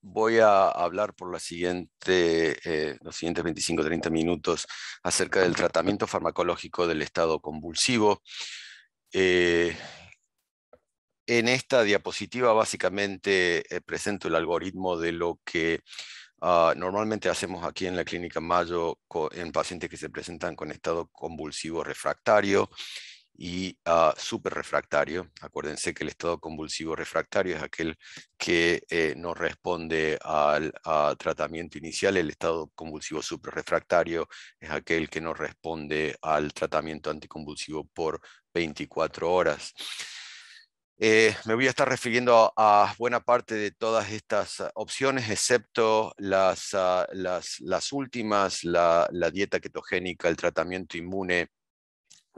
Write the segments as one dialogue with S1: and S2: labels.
S1: voy a hablar por la siguiente, eh, los siguientes 25-30 minutos acerca del tratamiento farmacológico del estado convulsivo. Eh, en esta diapositiva básicamente eh, presento el algoritmo de lo que ah, normalmente hacemos aquí en la clínica Mayo en pacientes que se presentan con estado convulsivo refractario y ah, super refractario Acuérdense que el estado convulsivo refractario es aquel que eh, no responde al tratamiento inicial. El estado convulsivo refractario es aquel que no responde al tratamiento anticonvulsivo por 24 horas. Eh, me voy a estar refiriendo a, buena parte de todas estas ah, opciones, excepto ah, las, las, últimas, la, dieta ketogénica, el tratamiento inmune,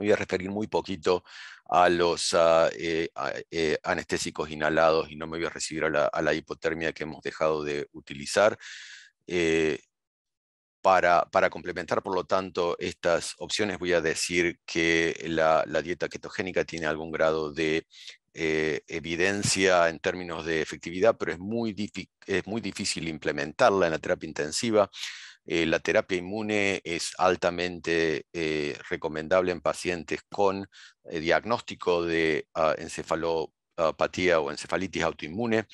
S1: me voy a referir muy poquito a los ah, eh, eh, anestésicos inhalados y no me voy a recibir a la, hipotermia que hemos dejado de utilizar. Eh, para, complementar, por lo tanto, estas opciones, voy a decir que la, dieta ketogénica tiene algún grado de evidencia en términos de efectividad, pero es es muy difícil implementarla en la terapia intensiva. Eh, la terapia inmune es altamente eh, recomendable en pacientes con eh, diagnóstico de ah, encefalopatía o encefalitis autoinmune.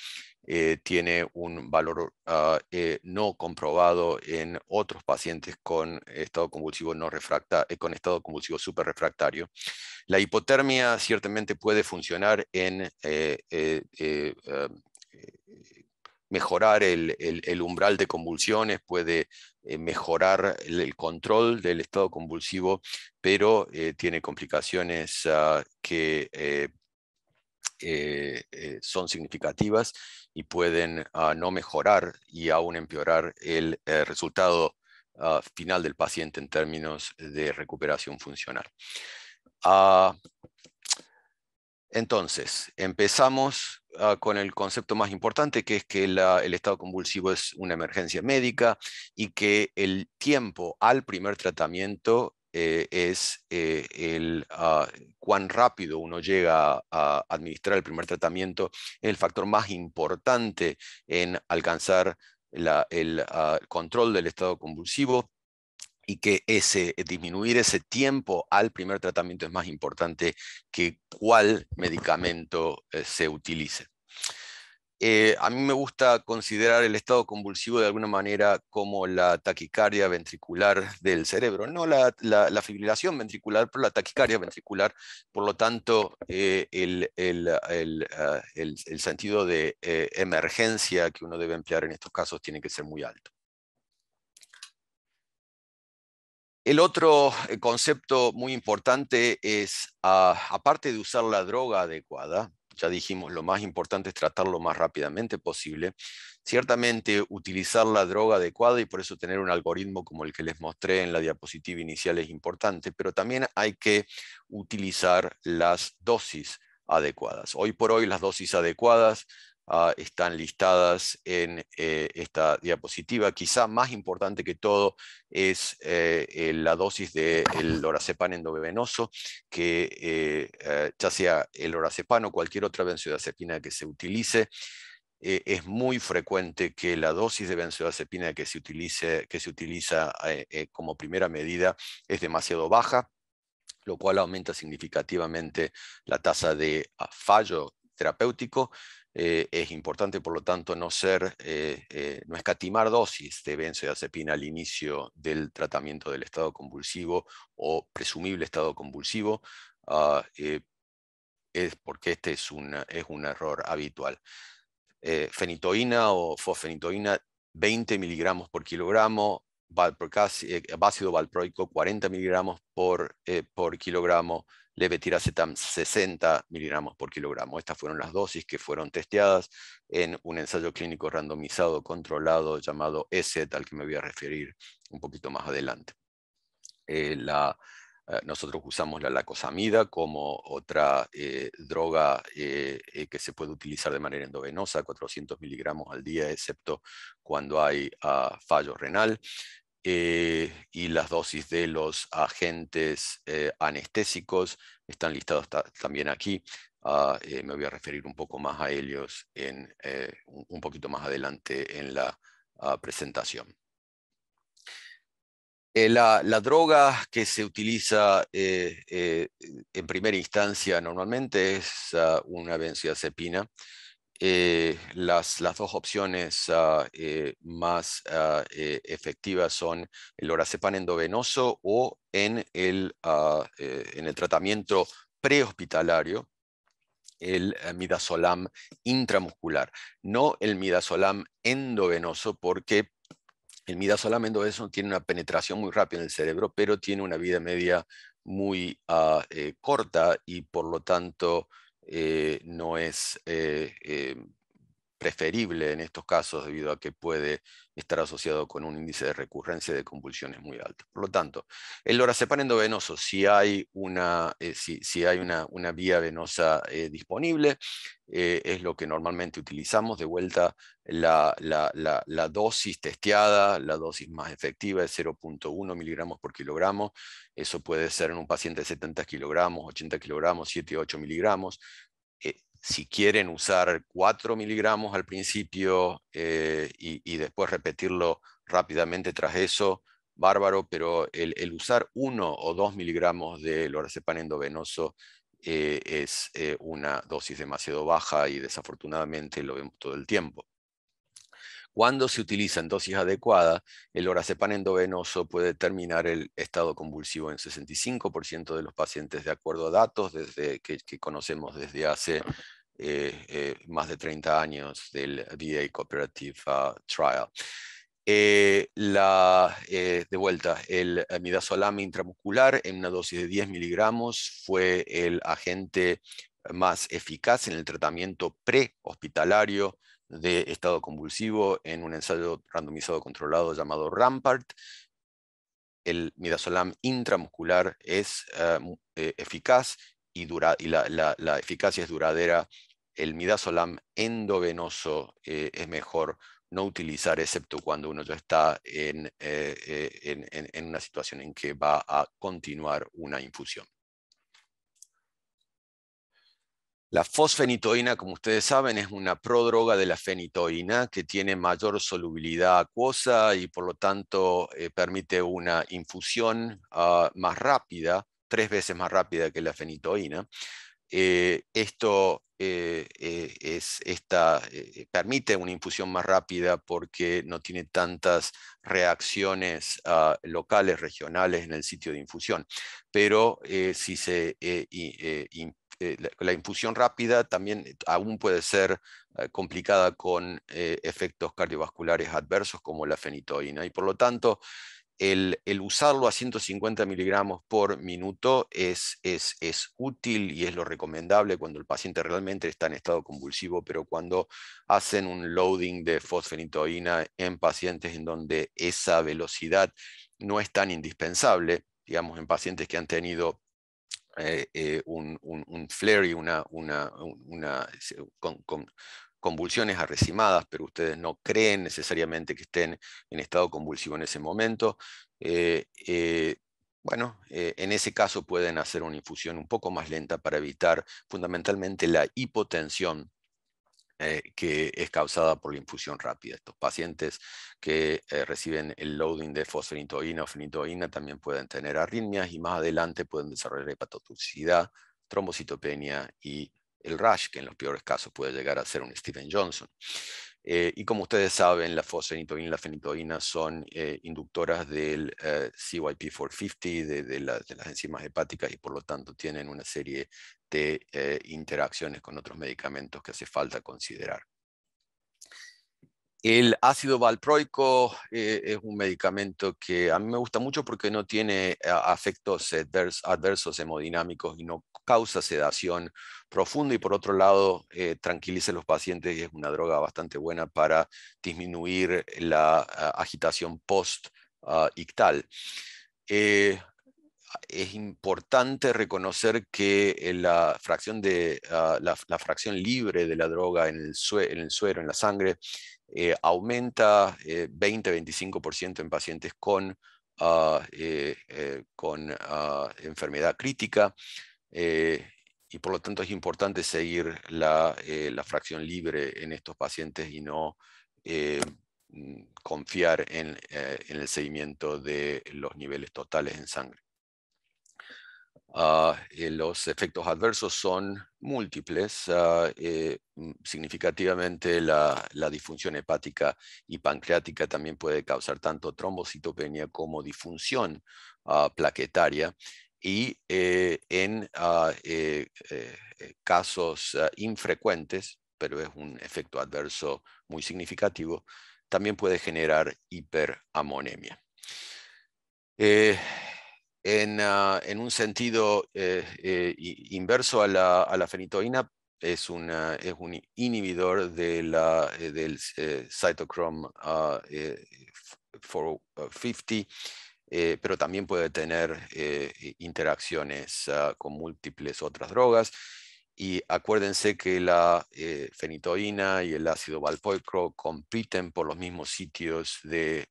S1: tiene un valor ah, no comprobado en otros pacientes con estado convulsivo no refracta con estado convulsivo superrefractario. La hipotermia ciertamente puede funcionar en ah, mejorar el, el, umbral de convulsiones, puede eh, mejorar el, control del estado convulsivo, pero eh, tiene complicaciones ah, que eh, son significativas y pueden ah, no mejorar y aún empeorar el resultado ah, final del paciente en términos de recuperación funcional. entonces, empezamos Ah, con el concepto más importante, que es que el estado convulsivo es una emergencia médica y que el tiempo al primer tratamiento eh, es eh, el ah, cuán rápido uno llega a, administrar el primer tratamiento, el factor más importante en alcanzar el ah, control del estado convulsivo y que ese, disminuir ese tiempo al primer tratamiento es más importante que cuál medicamento eh, se utilice. Eh, a mí me gusta considerar el estado convulsivo de alguna manera como la taquicardia ventricular del cerebro, no la, fibrilación ventricular, pero la taquicardia ventricular. Por lo tanto, eh, ah, el, sentido de emergencia que uno debe emplear en estos casos tiene que ser muy alto. El otro eh, concepto muy importante es, ah, aparte de usar la droga adecuada, ya dijimos, lo más importante es tratarlo lo más rápidamente posible, ciertamente utilizar la droga adecuada y por eso tener un algoritmo como el que les mostré en la diapositiva inicial es importante, pero también hay que utilizar las dosis adecuadas. Hoy por hoy las dosis adecuadas Ah, están listadas en eh, esta diapositiva. Quizá más importante que todo es eh, eh, la dosis del de lorazepam endovenoso, que ya sea el lorazepam o cualquier otra benzodiazepina que se utilice, es muy frecuente que la dosis de benzodiazepina que se, que se utiliza como primera medida es demasiado baja, lo cual aumenta significativamente la tasa de ah, fallo terapéutico eh, es importante, por lo tanto, no, ser, eh, eh, no escatimar dosis de benzodiazepina al inicio del tratamiento del estado convulsivo o presumible estado convulsivo, ah, es porque este es, es un error habitual. fenitoína o fosfenitoína, 20 miligramos por kilogramo eh, ácido valproico 40 miligramos por, eh, por kilogramo, levetiracetam 60 miligramos por kilogramo. Estas fueron las dosis que fueron testeadas en un ensayo clínico randomizado controlado llamado ESET, al que me voy a referir un poquito más adelante. Eh, la, eh, nosotros usamos la lacosamida como otra eh, droga eh, que se puede utilizar de manera endovenosa, 400 miligramos al día, excepto cuando hay ah, fallo renal. y las dosis de los agentes anestésicos están listados también aquí. Ah, me voy a referir un poco más a ellos un poquito más adelante en la ah, presentación. Eh, la, droga que se utiliza eh, eh, en primera instancia normalmente es ah, una benzodiazepina. Las, dos opciones ah, más ah, efectivas son el lorazepam endovenoso o en el, en el tratamiento prehospitalario, el midazolam intramuscular, no el midazolam endovenoso, porque el midazolamendo eso tiene una penetración muy rápida en el cerebro, pero tiene una vida media muy ah, eh, corta y por lo tanto eh, no es eh, em, preferible en estos casos debido a que puede estar asociado con un índice de recurrencia de convulsiones muy alto. Por lo tanto, el lorazepam endovenoso, si hay una, eh, si, si hay una, una vía venosa eh, disponible, eh, es lo que normalmente utilizamos. De vuelta, la, la, la, la dosis testeada, la dosis más efectiva es 0.1 miligramos por kilogramo. Eso puede ser en un paciente de 70 kilogramos, 80 kilogramos, 7, 8 miligramos si quieren usar 4 miligramos al principio eh, y, después repetirlo rápidamente tras eso, bárbaro, pero el, usar 1 o 2 miligramos de lorazepam endovenoso eh, es eh, una dosis demasiado baja y desafortunadamente lo vemos todo el tiempo. Cuando se utiliza en dosis adecuada, el oracepan endovenoso puede terminar el estado convulsivo en 65% de los pacientes, de acuerdo a datos desde, que, conocemos desde hace eh, eh, más de 30 años del VA Cooperative ah, Trial. Eh, de vuelta, el midazolam intramuscular en una dosis de 10 miligramos fue el agente más eficaz en el tratamiento prehospitalario de estado convulsivo en un ensayo randomizado controlado llamado Rampart. El midazolam intramuscular es eh, eh, eficaz y, y la, eficacia es duradera. El midazolam endovenoso eh, es mejor no utilizar, excepto cuando uno ya está en, en una situación en que va a continuar una infusión. La fosfenitoína, como ustedes saben, es una prodroga de la fenitoína que tiene mayor solubilidad acuosa y por lo tanto eh, permite una infusión ah, más rápida, tres veces más rápida que la fenitoína. Eh, esto eh, es, esta, permite una infusión más rápida porque no tiene tantas reacciones ah, locales, regionales en el sitio de infusión. Pero si se eh, la, infusión rápida también eh, aún puede ser eh, complicada con efectos cardiovasculares adversos como la fenitoína. Y por lo tanto, el, usarlo a 150 miligramos por minuto es, es, útil y es lo recomendable cuando el paciente realmente está en estado convulsivo, pero cuando hacen un loading de fosfenitoína en pacientes en donde esa velocidad no es tan indispensable, digamos, en pacientes que han tenido eh, eh, un, un, flare y una, una, eh, con, convulsiones arrecimadas, pero ustedes no creen necesariamente que estén en estado convulsivo en ese momento. bueno, en ese caso pueden hacer una infusión un poco más lenta para evitar fundamentalmente la hipotensión eh, que es causada por la infusión rápida. Estos pacientes que eh, reciben el loading de fosfenitoína o fenitoína también pueden tener arritmias y más adelante pueden desarrollar hepatotoxicidad, trombocitopenia y el rash, que en los peores casos puede llegar a ser un Steven Johnson. Eh, y como ustedes saben, la fosfenitoína y la fenitoína son inductoras del CYP450, de, de, las enzimas hepáticas, y por lo tanto tienen una serie de eh, interacciones con otros medicamentos que hace falta considerar. El ácido valproico eh, es un medicamento que a mí me gusta mucho porque no tiene efectos eh, adversos, hemodinámicos y no causa sedación profunda y por otro lado tranquiliza a los pacientes y es una droga bastante buena para disminuir la agitación post-ictal. Ah, es importante reconocer que eh, la fracción, de, ah, la, fracción libre de la droga en el, suero, en la sangre, eh, aumenta 20-25% eh, en pacientes con, ah, ah, enfermedad crítica y por lo tanto es importante seguir la, fracción libre en estos pacientes y no mm, confiar en el seguimiento de los niveles totales en sangre. Ah, eh, los efectos adversos son múltiples, ah, eh, mm, significativamente la, disfunción hepática y pancreática también puede causar tanto trombocitopenia como disfunción ah, plaquetaria y eh, en casos infrecuentes, pero es un efecto adverso muy significativo, también puede generar hiperamonemia. Ah, en, un sentido eh, eh, inverso a la, fenitoína, es, es, un inhibidor de la, eh, del cytochrome 450, ah, ah, pero también puede tener interacciones con múltiples otras drogas. Y acuérdense que la fenitoína y el ácido valproico compiten por los mismos sitios de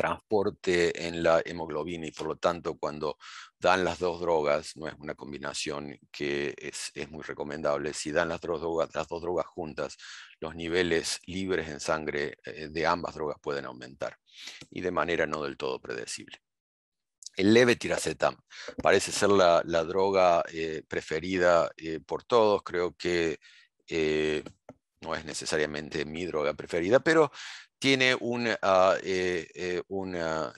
S1: transporte en la hemoglobina y por lo tanto cuando dan las dos drogas, no es una combinación que es, muy recomendable, si dan las dos, drogas, las dos drogas juntas, los niveles libres en sangre eh, de ambas drogas pueden aumentar y de manera no del todo predecible. El leve levetiracetam parece ser la, droga eh, preferida eh, por todos, creo que no es necesariamente mi droga preferida, pero tiene un, eh, ah, eh, eh, ah,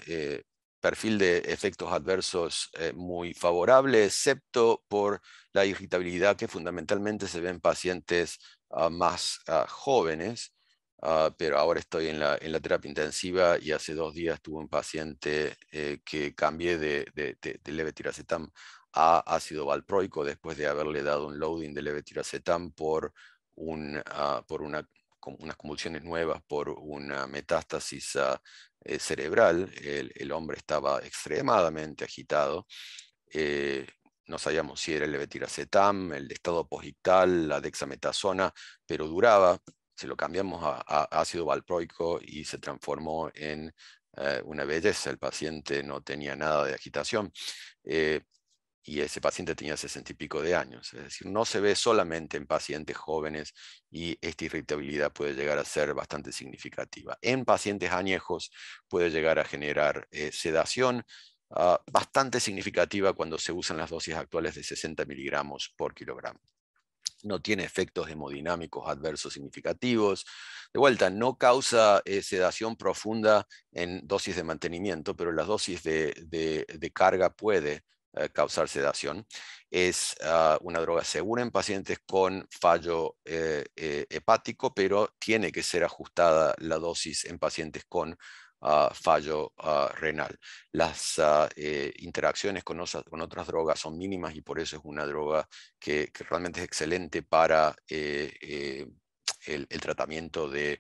S1: perfil de efectos adversos muy favorable, excepto por la irritabilidad que fundamentalmente se ve en pacientes ah, más jóvenes. pero ahora estoy en la, en la, terapia intensiva y hace dos días tuve un paciente que cambié de, de, de, levetiracetam a ácido valproico después de haberle dado un loading de levetiracetam por, un, por una unas convulsiones nuevas por una metástasis ah, eh, cerebral. El, hombre estaba extremadamente agitado. Eh, no sabíamos si era el levetiracetam, el estado posictal, la dexametasona, pero duraba. Se lo cambiamos a, ácido valproico y se transformó en eh, una belleza. El paciente no tenía nada de agitación y ese paciente tenía sesenta y pico de años. Es decir, no se ve solamente en pacientes jóvenes y esta irritabilidad puede llegar a ser bastante significativa. En pacientes añejos puede llegar a generar eh, sedación ah, bastante significativa cuando se usan las dosis actuales de 60 miligramos por kilogramo. No tiene efectos hemodinámicos adversos significativos. De vuelta, no causa eh, sedación profunda en dosis de mantenimiento, pero las dosis de, de carga puede eh, causar sedación. Es ah, una droga segura en pacientes con fallo eh, eh, hepático, pero tiene que ser ajustada la dosis en pacientes con ah, fallo ah, renal. Las interacciones con, otras drogas son mínimas y por eso es una droga que, realmente es excelente para el, tratamiento de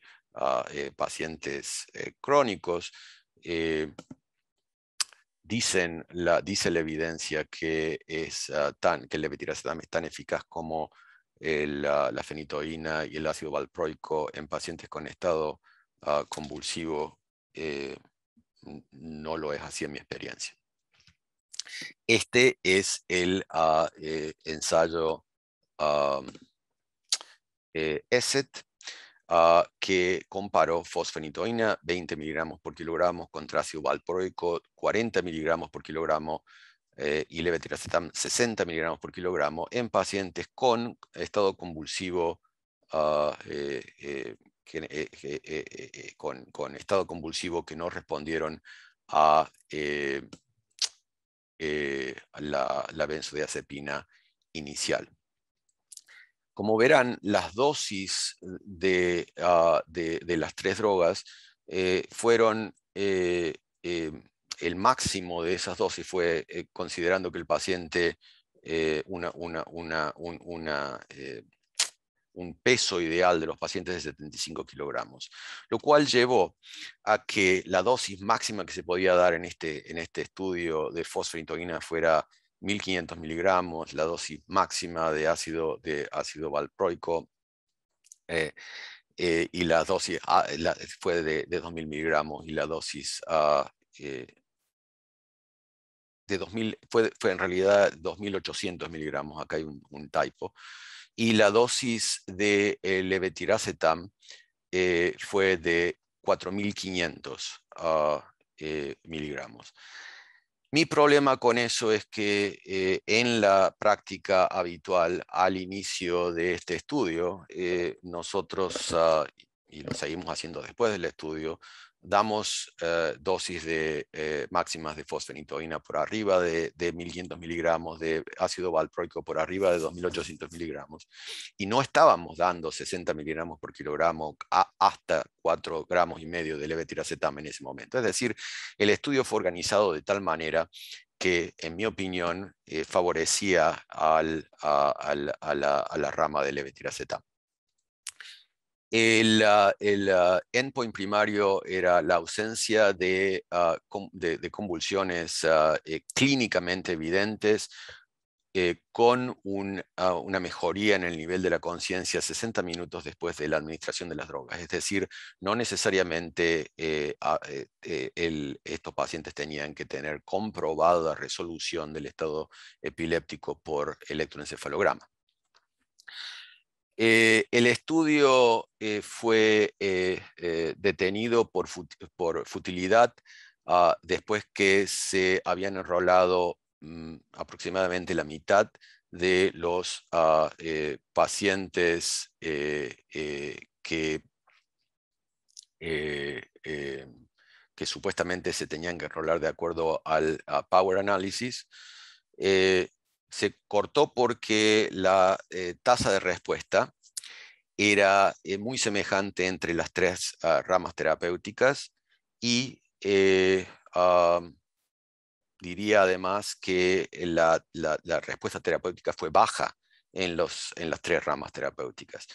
S1: pacientes crónicos dice la evidencia que, es, ah, tan, que el levetiracetam es tan eficaz como la fenitoína y el ácido valproico en pacientes con estado ah, convulsivo, eh, no lo es así en mi experiencia. Este es el ah, eh, ensayo eh, ESET Ah, que comparó fosfenitoína 20 miligramos por kilogramo contra ácido 40 miligramos por kilogramo eh, y levetiracetam 60 miligramos por kilogramo en pacientes con estado convulsivo ah, eh, eh, con, estado convulsivo que no respondieron a la benzodiazepina inicial. Como verán, las dosis de, ah, las tres drogas eh, fueron, eh, eh, el máximo de esas dosis fue considerando que el paciente un, peso ideal de los pacientes de 75 kilogramos, lo cual llevó a que la dosis máxima que se podía dar en este, en este estudio de fosfenitoína fuera 1500 miligramos, la dosis máxima de ácido, de ácido valproico, eh, eh, y la dosis ah, fue de, 2000 miligramos y la dosis ah, eh, de 2000, fue, en realidad 2800 miligramos, acá hay un, typo, y la dosis de levetiracetam fue de 4500 ah, miligramos. Mi problema con eso es que eh, en la práctica habitual al inicio de este estudio, eh, nosotros, ah, y lo seguimos haciendo después del estudio, damos eh, dosis de, eh, máximas de fosfenitoína por arriba de, 1.500 miligramos, de ácido valproico por arriba de 2.800 miligramos, y no estábamos dando 60 miligramos por kilogramo hasta 4 gramos y medio de levetiracetam en ese momento. Es decir, el estudio fue organizado de tal manera que, en mi opinión, eh, favorecía a, la, a, la, rama de levetiracetam. El, ah, ah, endpoint primario era la ausencia de, ah, convulsiones eh, clínicamente evidentes eh, con una mejoría en el nivel de la conciencia 60 minutos después de la administración de las drogas. Es decir, no necesariamente eh, estos pacientes tenían que tener comprobada resolución del estado epiléptico por electroencefalograma. Eh, el estudio eh, fue eh, detenido por, futilidad ah, después que se habían enrolado mm, aproximadamente la mitad de los ah, pacientes que, supuestamente se tenían que enrolar de acuerdo al Power Analysis se cortó porque la eh, tasa de respuesta era eh, muy semejante entre las tres ah, ramas terapéuticas y eh, ah, diría además que la, respuesta terapéutica fue baja en, los, en las tres ramas terapéuticas.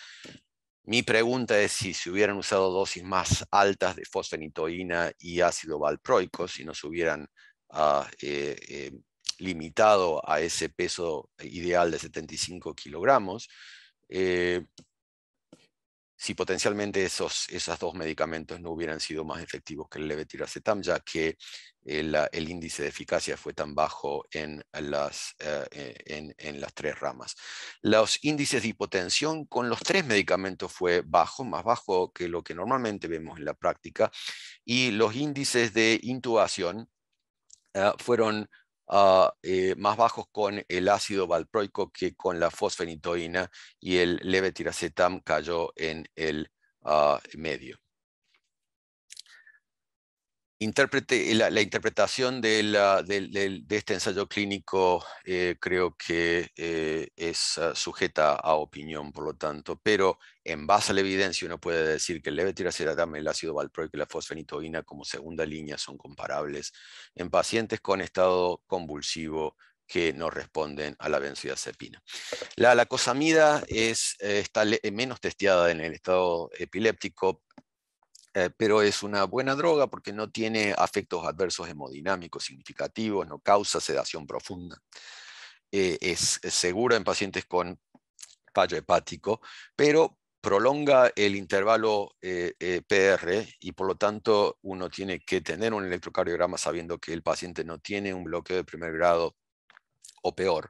S1: Mi pregunta es si se hubieran usado dosis más altas de fosfenitoína y ácido valproico, si no se hubieran ah, limitado a ese peso ideal de 75 kilogramos, eh, si potencialmente esos dos medicamentos no hubieran sido más efectivos que el levetiracetam, ya que el, ah, índice de eficacia fue tan bajo en las, eh, eh, en, las, tres ramas. Los índices de hipotensión con los tres medicamentos fue bajo, más bajo que lo que normalmente vemos en la práctica, y los índices de intubación ah, fueron Ah, eh, más bajos con el ácido valproico que con la fosfenitoína y el levetiracetam cayó en el ah, medio la, interpretación de, este ensayo clínico eh, creo que eh, es ah, sujeta a opinión, por lo tanto, pero en base a la evidencia uno puede decir que el levetiracetam, el ácido valproico y la fosfenitoína como segunda línea son comparables en pacientes con estado convulsivo que no responden a la benzodiazepina. La lacosamida es, eh, está menos testeada en el estado epiléptico, eh, pero es una buena droga porque no tiene efectos adversos hemodinámicos significativos, no causa sedación profunda. Eh, es, segura en pacientes con fallo hepático, pero prolonga el intervalo eh, PR y por lo tanto uno tiene que tener un electrocardiograma sabiendo que el paciente no tiene un bloqueo de primer grado o peor,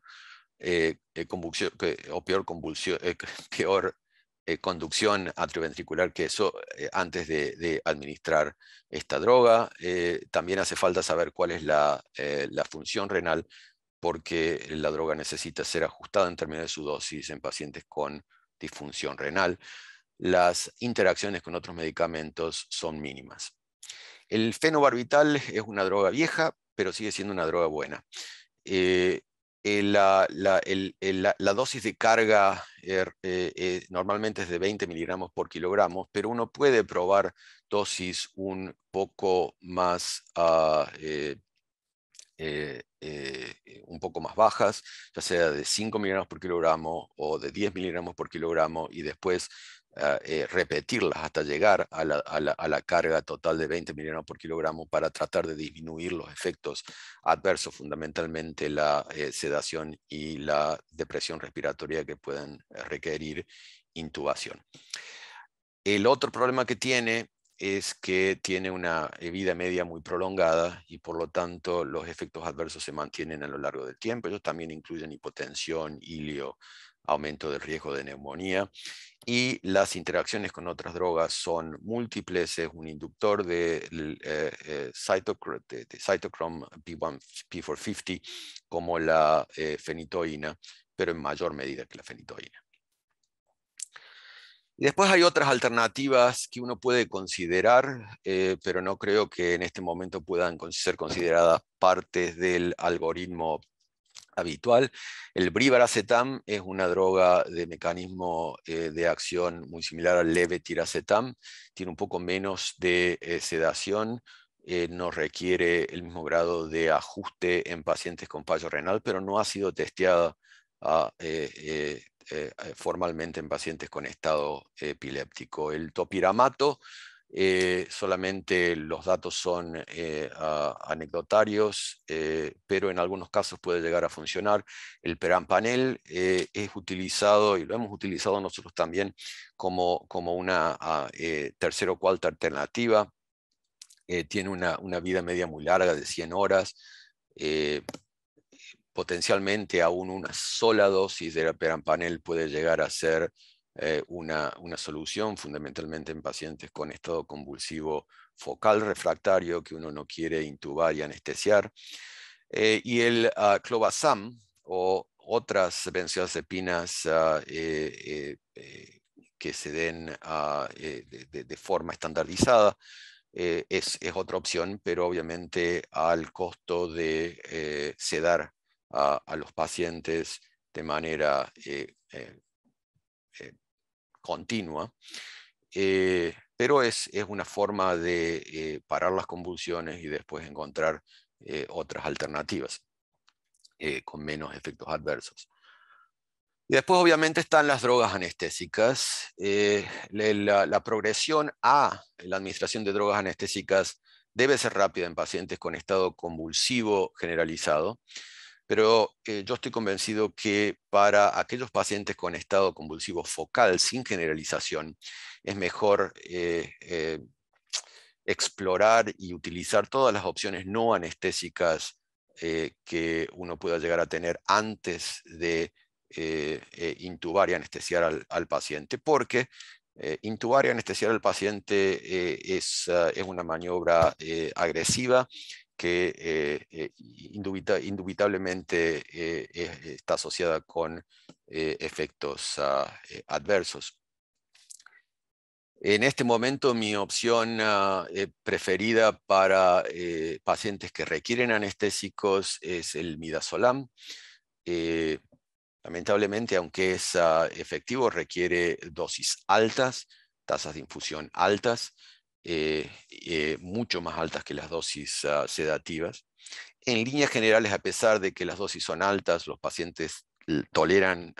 S1: convulsión, o peor, convulsión, peor eh, conducción atrioventricular que eso eh, antes de, administrar esta droga. Eh, también hace falta saber cuál es la, función renal porque la droga necesita ser ajustada en términos de su dosis en pacientes con disfunción renal. Las interacciones con otros medicamentos son mínimas. El fenobarbital es una droga vieja, pero sigue siendo una droga buena. Eh, la, la, dosis de carga eh, eh, normalmente es de 20 miligramos por kilogramo, pero uno puede probar dosis un poco más, ah, un poco más bajas, ya sea de 5 miligramos por kilogramo o de 10 miligramos por kilogramo, y después Ah, eh, repetirlas hasta llegar a la, carga total de 20 miligramos por kilogramo para tratar de disminuir los efectos adversos, fundamentalmente la eh, sedación y la depresión respiratoria que pueden eh, requerir intubación. El otro problema que tiene es que tiene una vida media muy prolongada y por lo tanto los efectos adversos se mantienen a lo largo del tiempo. Ellos también incluyen hipotensión, ilio, aumento del riesgo de neumonía. Y las interacciones con otras drogas son múltiples, es un inductor de, eh, eh, p 450 como la eh, fenitoína, pero en mayor medida que la fenitoína. después hay otras alternativas que uno puede considerar, pero no creo que en este momento puedan ser consideradas partes del algoritmo habitual. El bribaracetam es una droga de mecanismo eh, de acción muy similar al levetiracetam, tiene un poco menos de eh, sedación, eh, no requiere el mismo grado de ajuste en pacientes con fallo renal, pero no ha sido testeada ah, formalmente en pacientes con estado epiléptico. El topiramato eh, solamente los datos son eh, anecdotarios, eh, pero en algunos casos puede llegar a funcionar. El perampanel es utilizado, y lo hemos utilizado nosotros también, como, una ah, tercera o cuarta alternativa. tiene una, una, vida media muy larga de 100 horas potencialmente aún una sola dosis de perampanel puede llegar a ser eh, una, una, solución fundamentalmente en pacientes con estado convulsivo focal refractario que uno no quiere intubar y anestesiar. Eh, y el ah, Clobasam o otras benzodiazepinas ah, eh, que se den ah, de, forma estandarizada es, otra opción, pero obviamente al costo de sedar a, los pacientes de manera continua, eh, pero es, una forma de eh, parar las convulsiones y después encontrar eh, otras alternativas con menos efectos adversos. Y después obviamente están las drogas anestésicas. la, progresión a la administración de drogas anestésicas debe ser rápida en pacientes con estado convulsivo generalizado pero eh, yo estoy convencido que para aquellos pacientes con estado convulsivo focal sin generalización, es mejor eh, eh, explorar y utilizar todas las opciones no anestésicas que uno pueda llegar a tener antes de intubar y anestesiar al, paciente, porque intubar y anestesiar al paciente es, una maniobra agresiva que eh, eh, indubitablemente eh, está asociada con efectos ah, adversos. En este momento mi opción ah, preferida para pacientes que requieren anestésicos es el midazolam. Lamentablemente, aunque es ah, efectivo, requiere dosis altas, tasas de infusión altas, eh, eh, mucho más altas que las dosis ah, sedativas. En líneas generales, a pesar de que las dosis son altas, los pacientes eh, toleran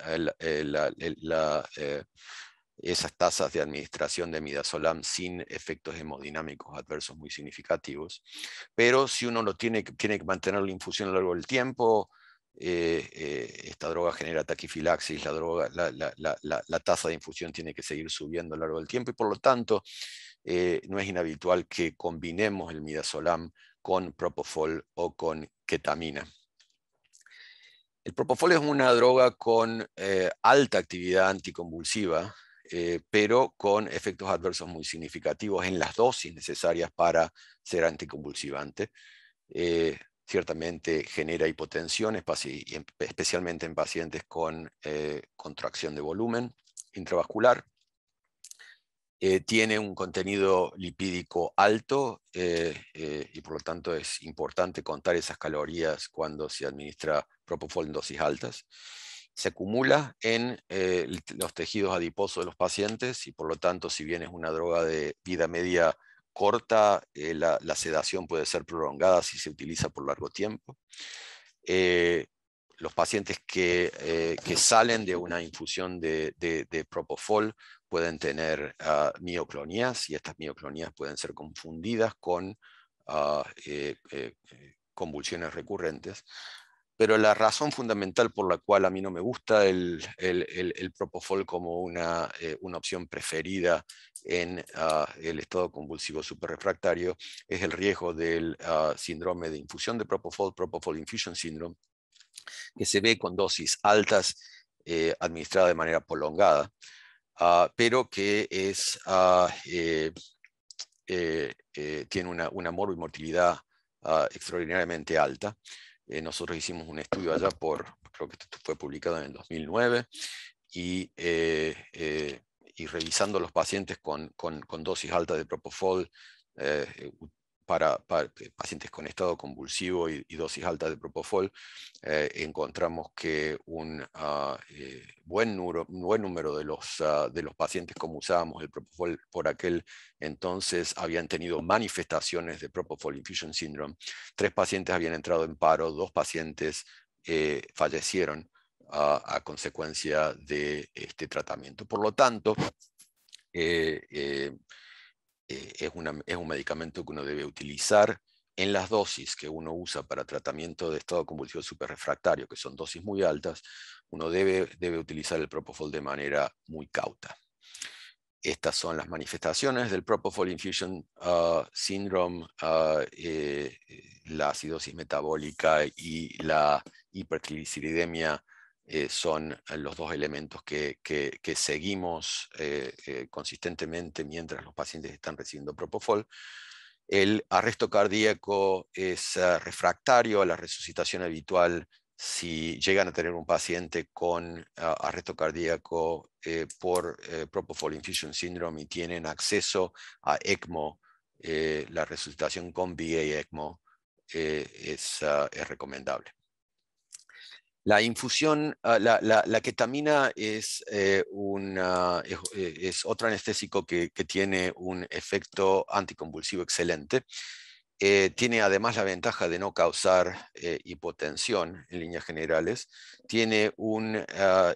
S1: esas tasas de administración de midazolam sin efectos hemodinámicos adversos muy significativos. Pero si uno lo tiene, tiene que mantener la infusión a lo largo del tiempo, esta droga genera taquifilaxis, la, droga, la, tasa de infusión tiene que seguir subiendo a lo largo del tiempo y por lo tanto eh, no es inhabitual que combinemos el midazolam con propofol o con ketamina. El propofol es una droga con eh, alta actividad anticonvulsiva, eh, pero con efectos adversos muy significativos en las dosis necesarias para ser anticonvulsivante. ciertamente genera hipotensión, especialmente en pacientes con contracción de volumen intravascular. Eh, tiene un contenido lipídico alto eh, eh, y por lo tanto es importante contar esas calorías cuando se administra propofol en dosis altas. Se acumula en los tejidos adiposos de los pacientes y por lo tanto si bien es una droga de vida media corta, la, sedación puede ser prolongada si se utiliza por largo tiempo los pacientes eh, que, salen de una infusión de, propofol pueden tener ah, mioclonías y estas mioclonías pueden ser confundidas con ah, eh, eh, convulsiones recurrentes. Pero la razón fundamental por la cual a mí no me gusta el, propofol como una, opción preferida en ah, el estado convulsivo superrefractario es el riesgo del síndrome de infusión de propofol, propofol infusion syndrome, que se ve con dosis altas eh, administrada de manera prolongada, ah, pero que es, ah, eh, eh, eh, tiene una, una morbimortalidad ah, extraordinariamente alta. nosotros hicimos un estudio allá por, creo que esto fue publicado en el 2009, y, y revisando los pacientes con, con, con dosis altas de propofol, para, pacientes con estado convulsivo y, dosis altas de propofol, eh, encontramos que un ah, eh, buen, buen, número de los, ah, de los pacientes como usábamos el propofol por aquel entonces habían tenido manifestaciones de propofol infusion syndrome. Tres pacientes habían entrado en paro, dos pacientes eh, fallecieron ah, a consecuencia de este tratamiento. Por lo tanto, eh, es, es, un medicamento que uno debe utilizar en las dosis que uno usa para tratamiento de estado convulsivo superrefractario, que son dosis muy altas, uno debe, utilizar el propofol de manera muy cauta. Estas son las manifestaciones del propofol infusion ah, syndrome, ah, eh, eh, la acidosis metabólica y la hipertrigliceridemia eh, son eh, los dos elementos que, seguimos eh, consistentemente mientras los pacientes están recibiendo propofol. El arresto cardíaco es refractario a la resucitación habitual si llegan a tener un paciente con ah, arresto cardíaco por propofol infusion syndrome y tienen acceso a ECMO, la resucitación con VA ECMO ah, es recomendable. La infusión, ah, la, ketamina es, eh, eh, otro anestésico que, tiene un efecto anticonvulsivo excelente. Eh, tiene además la ventaja de no causar hipotensión en líneas generales. Tiene un, ah,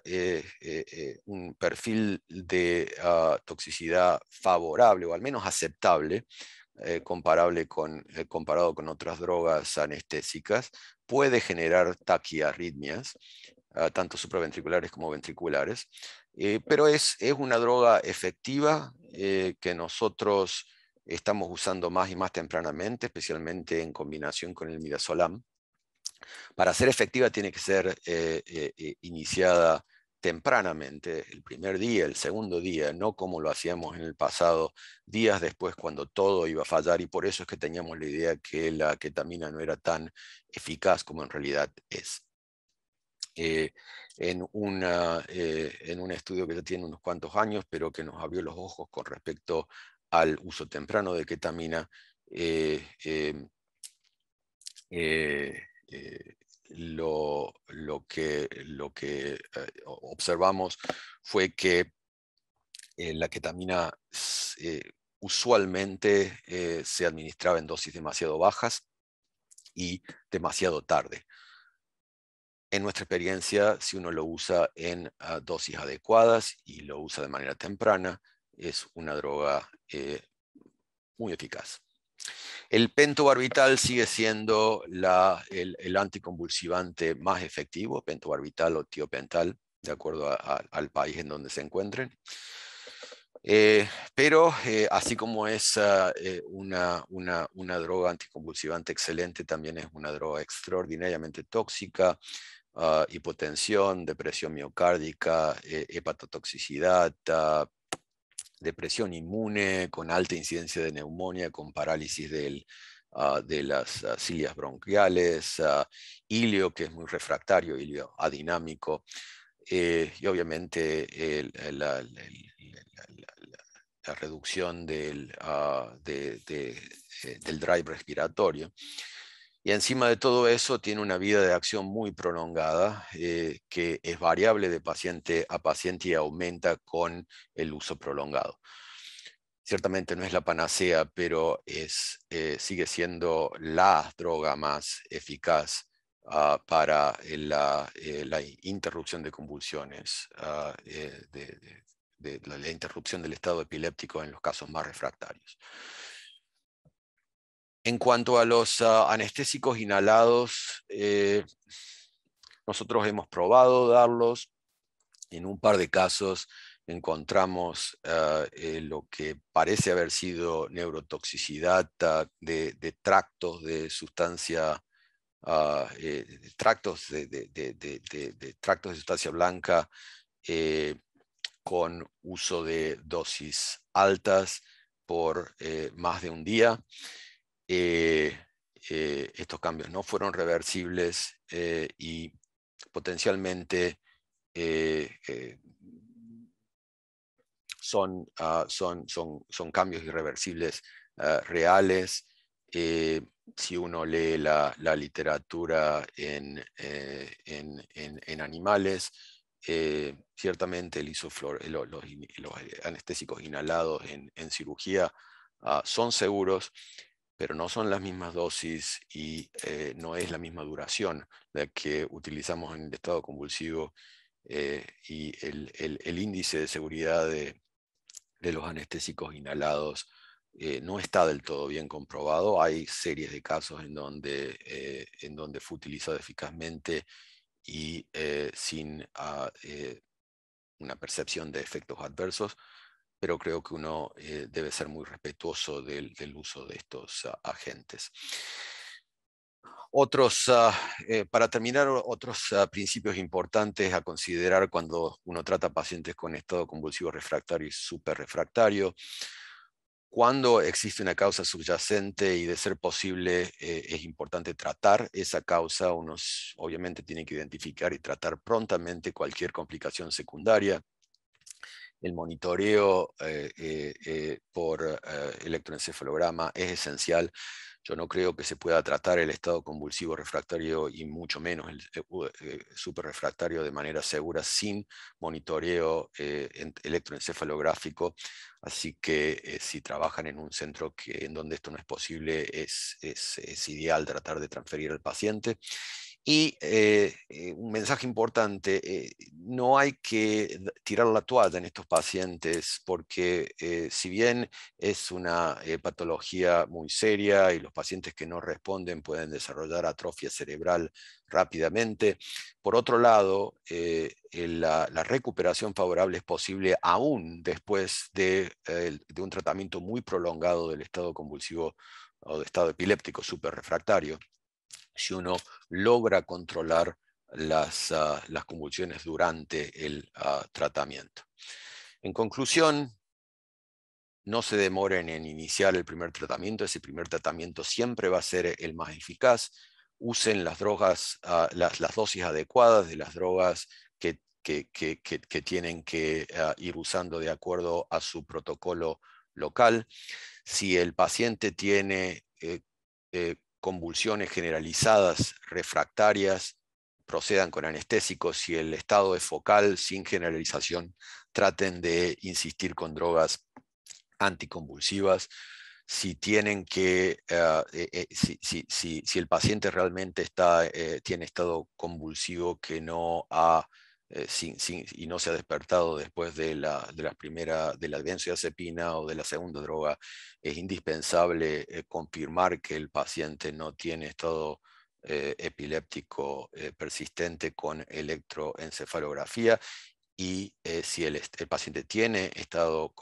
S1: perfil de ah, toxicidad favorable o al menos aceptable, comparable con, comparado con otras drogas anestésicas, puede generar taquiarritmias, ah, tanto supraventriculares como ventriculares, eh, pero es, es, una droga efectiva eh, que nosotros estamos usando más y más tempranamente, especialmente en combinación con el midazolam. Para ser efectiva tiene que ser eh, iniciada tempranamente, el primer día, el segundo día, no como lo hacíamos en el pasado, días después cuando todo iba a fallar y por eso es que teníamos la idea que la ketamina no era tan eficaz como en realidad es. Eh, en, eh, en un estudio que ya tiene unos cuantos años, pero que nos abrió los ojos con respecto al uso temprano de ketamina, eh, em, lo, lo, que lo que eh, observamos fue que eh, la ketamina eh, usualmente se administraba en dosis demasiado bajas y demasiado tarde. En nuestra experiencia, si uno lo usa en ah, dosis adecuadas y lo usa de manera temprana, es una droga muy eficaz. El pentobarbital sigue siendo el, anticonvulsivante más efectivo, pentobarbital o tiopental, de acuerdo al país en donde se encuentren. Eh, pero eh, así como es ah, eh, una, droga anticonvulsivante excelente, también es una droga extraordinariamente tóxica, ah, hipotensión, depresión miocárdica, hepatotoxicidad, ah, depresión inmune, con alta incidencia de neumonía, con parálisis ah, de las ah, cilias bronquiales, ah, ilio, que es muy refractario, ilio adinámico, eh, y obviamente la reducción del eh, drive respiratorio. Y encima de todo eso tiene una vida de acción muy prolongada, eh, que es variable de paciente a paciente y aumenta con el uso prolongado. Ciertamente no es la panacea, pero eh, sigue siendo la droga más eficaz ah, para eh, la, interrupción de convulsiones, ah, de, la interrupción del estado epiléptico en los casos más refractarios. En cuanto a los ah, anestésicos inhalados, eh, nosotros hemos probado darlos. En un par de casos encontramos ah, eh, lo que parece haber sido neurotoxicidad ah, de, tractos de sustancia, eh, de, tractos de sustancia blanca con uso de dosis altas por más de un día. Eh, eh, estos cambios no fueron reversibles eh, y potencialmente ah, son, cambios irreversibles ah, reales. si uno lee la, literatura en, animales, ciertamente el los, anestésicos inhalados en, cirugía ah, son seguros, pero no son las mismas dosis y eh, no es la misma duración la que utilizamos en el estado convulsivo eh, y el, índice de seguridad de, los anestésicos inhalados eh, no está del todo bien comprobado. Hay series de casos en donde, fue utilizado eficazmente y sin ah, una percepción de efectos adversos, pero creo que uno eh, debe ser muy respetuoso del, uso de estos ah, agentes. Otros, ah, eh, para terminar, otros ah, principios importantes a considerar cuando uno trata pacientes con estado convulsivo refractario y superrefractario. Cuando existe una causa subyacente y de ser posible eh, es importante tratar esa causa, uno obviamente tiene que identificar y tratar prontamente cualquier complicación secundaria el monitoreo eh, eh, eh, por electroencefalograma es esencial. Yo no creo que se pueda tratar el estado convulsivo refractario y mucho menos el superrefractario de manera segura sin monitoreo electroencefalográfico. Así que si trabajan en un centro en donde esto no es posible, es, es ideal tratar de transferir al paciente. Y eh, eh, un mensaje importante, eh, no hay que tirar la toalla en estos pacientes porque si bien es una patología muy seria y los pacientes que no responden pueden desarrollar atrofia cerebral rápidamente, por otro lado, la, recuperación favorable es posible aún después de, un tratamiento muy prolongado del estado convulsivo o de estado epiléptico super refractario si uno logra controlar las, ah, convulsiones durante el ah, tratamiento. En conclusión, no se demoren en iniciar el primer tratamiento, ese primer tratamiento siempre va a ser el más eficaz. Usen las drogas, ah, las, dosis adecuadas de las drogas que, tienen que ir usando de acuerdo a su protocolo local. Si el paciente tiene eh, eh, convulsiones generalizadas refractarias, procedan con anestésicos, si el estado es focal, sin generalización, traten de insistir con drogas anticonvulsivas. Si, tienen que, eh, eh, eh, si, el paciente realmente está, tiene estado convulsivo que no ha eh, y no se ha despertado después de la, de la primera, de la o de la segunda droga, es indispensable eh, confirmar que el paciente no tiene estado eh, epiléptico persistente con electroencefalografía y si el, paciente tiene estado,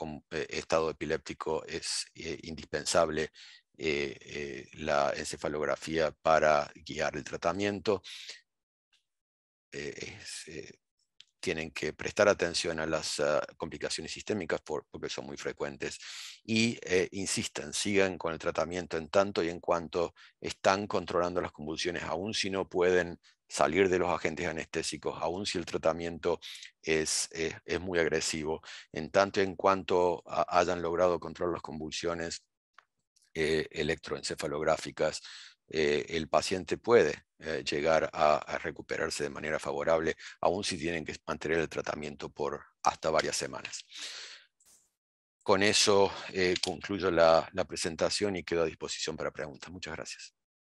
S1: estado epiléptico es indispensable la encefalografía para guiar el tratamiento. es, tienen que prestar atención a las ah, complicaciones sistémicas porque son muy frecuentes. Y eh, insistan, sigan con el tratamiento en tanto y en cuanto están controlando las convulsiones, aún si no pueden salir de los agentes anestésicos, aún si el tratamiento es, eh, es, muy agresivo. En tanto y en cuanto hayan logrado controlar las convulsiones eh, electroencefalográficas, eh, el paciente puede eh, llegar a, recuperarse de manera favorable, aun si tienen que mantener el tratamiento por hasta varias semanas. Con eso eh, concluyo la presentación y quedo a disposición para preguntas. Muchas gracias.